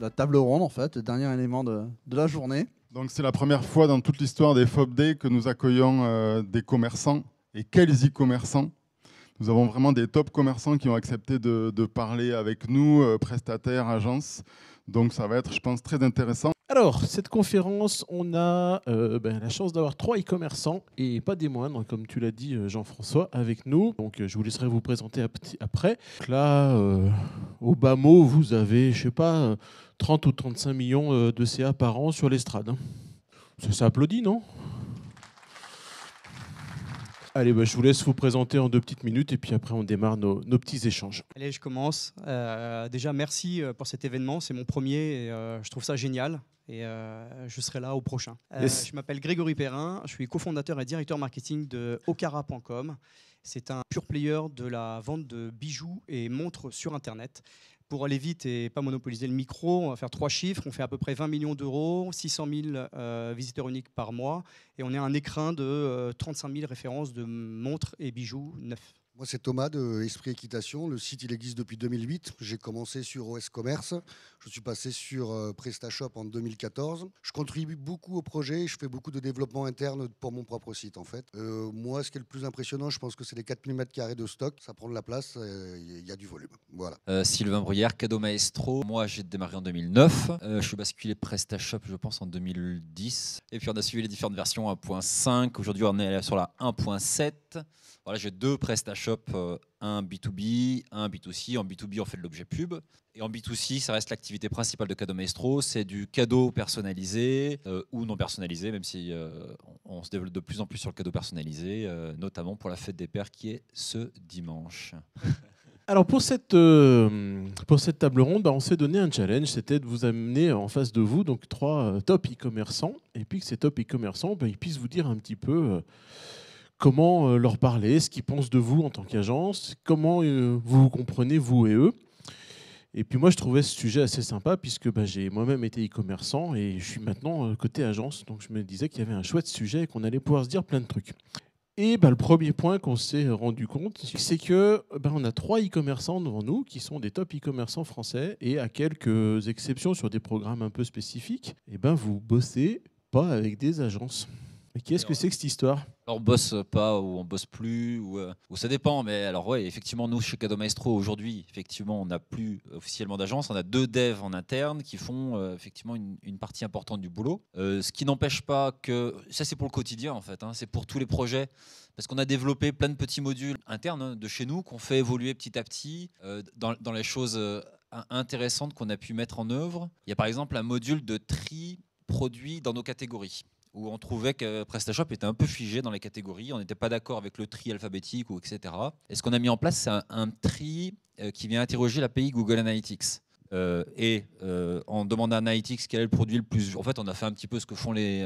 la table ronde, en fait, le dernier élément de, la journée. Donc c'est la première fois dans toute l'histoire des FOB que nous accueillons euh, des commerçants. Et quels e-commerçants Nous avons vraiment des top commerçants qui ont accepté de, parler avec nous, euh, prestataires, agences. Donc ça va être, je pense, très intéressant. Alors, cette conférence, on a euh, ben, la chance d'avoir trois e-commerçants et pas des moindres, comme tu l'as dit, euh, Jean-François, avec nous. Donc, euh, je vous laisserai vous présenter après. là, au bas mot, vous avez, je sais pas, 30 ou 35 millions de CA par an sur l'estrade. Hein. Ça, ça applaudit, non Allez, bah, je vous laisse vous présenter en deux petites minutes et puis après on démarre nos, petits échanges. Allez, je commence. Euh, déjà, merci euh, pour cet événement. C'est mon premier et euh, je trouve ça génial et je serai là au prochain. Je m'appelle Grégory Perrin, je suis cofondateur et directeur marketing de okara.com c'est un pure player de la vente de bijoux et montres sur Internet. Pour aller vite et pas monopoliser le micro, on va faire trois chiffres. On fait à peu près 20 millions d'euros, 600 000 euh, visiteurs uniques par mois, et on est un écrin de 35 euh, 000 références de montres et bijoux neufs. Moi, c'est Thomas de Esprit Équitation. Le site, il existe depuis 2008. J'ai commencé sur OS Commerce. Je suis passé sur euh, PrestaShop en 2014. Je contribue beaucoup au projet. je fais beaucoup de développement interne pour mon propre site, en fait. Euh, moi, ce qui est le plus impressionnant, je pense que c'est les 4000 m2 de stock. Ça prend de la place. Euh, il y a du volume. Voilà. Sylvain Bruyère, Cadeau Maestro. Moi, j'ai démarré en 2009. je suis basculé PrestaShop, je pense, en 2010. Et puis, on a suivi les différentes versions 1.5. Aujourd'hui, on est sur la 1.7. Voilà, j'ai deux PrestaShop euh, un B2B, un B2C. En B2B, on fait de l'objet pub. Et en B2C, ça reste l'activité principale de Cadeau Maestro. C'est du cadeau personnalisé euh, ou non personnalisé, même si euh, on, se développe de plus en plus sur le cadeau personnalisé, notamment pour la fête des pères qui est ce dimanche. Alors pour cette, pour cette table ronde, bah, on s'est donné un challenge, c'était de vous amener en face de vous donc trois top e-commerçants, et puis que ces top e-commerçants bah, ils puissent vous dire un petit peu comment euh, leur parler, ce qu'ils pensent de vous en tant qu'agence, comment euh, vous vous comprenez, vous et eux. Et puis moi, je trouvais ce sujet assez sympa puisque bah, j'ai moi-même été e-commerçant et je suis maintenant euh, côté agence. Donc je me disais qu'il y avait un chouette sujet et qu'on allait pouvoir se dire plein de trucs. Et bah le premier point qu'on s'est rendu compte, c'est que ben, on a trois e-commerçants devant nous qui sont des top e-commerçants français et à quelques exceptions sur des programmes un peu spécifiques, et ben, vous bossez pas avec des agences. Mais qu'est-ce que c'est que cette histoire On bosse pas ou on bosse plus euh, ou, ça dépend. Mais alors ouais, effectivement, nous chez Cado Maestro aujourd'hui, effectivement, on n'a plus officiellement d'agence. On a deux devs en interne qui font euh, effectivement une, partie importante du boulot. Euh, ce qui n'empêche pas que ça c'est pour le quotidien en fait. Hein, c'est pour tous les projets parce qu'on a développé plein de petits modules internes hein, de chez nous qu'on fait évoluer petit à petit dans, dans, les choses intéressantes qu'on a pu mettre en œuvre. Il y a par exemple un module de tri produit dans nos catégories où on trouvait que PrestaShop était un peu figé dans les catégories, on n'était pas d'accord avec le tri alphabétique ou etc. Et ce qu'on a mis en place, c'est un, tri euh, qui vient interroger l'API Google Analytics. Euh, et on euh, demande à Analytics quel est le produit le plus. En fait, on a fait un petit peu ce que font les,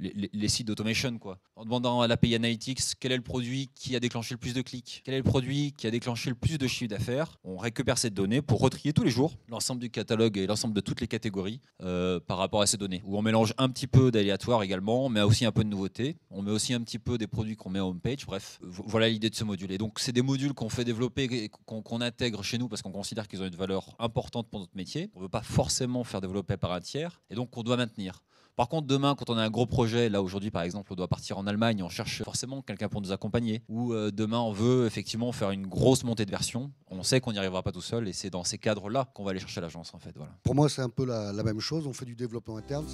les, les, sites d'automation. quoi demandant à l'API Analytics quel est le produit qui a déclenché le plus de clics, quel est le produit qui a déclenché le plus de chiffre d'affaires. On récupère cette donnée pour retrier tous les jours l'ensemble du catalogue et l'ensemble de toutes les catégories euh, par rapport à ces données. Où on mélange un petit peu d'aléatoire également, mais aussi un peu de nouveauté. On met aussi un petit peu des produits qu'on met home page. Bref, voilà l'idée de ce module. Et donc, c'est des modules qu'on fait développer et qu'on intègre chez nous parce qu'on considère qu'ils ont une valeur importante pour notre métier. On ne veut pas forcément faire développer par un tiers. Et donc, on doit maintenir. Par contre, demain, quand on a un gros projet, là aujourd'hui par exemple, on doit partir en Allemagne, on cherche forcément quelqu'un pour nous accompagner. Ou euh, demain, on veut effectivement faire une grosse montée de version. On sait qu'on n'y arrivera pas tout seul et c'est dans ces cadres-là qu'on va aller chercher l'agence en fait. Pour moi, c'est un peu la, la, même chose. On fait du développement interne.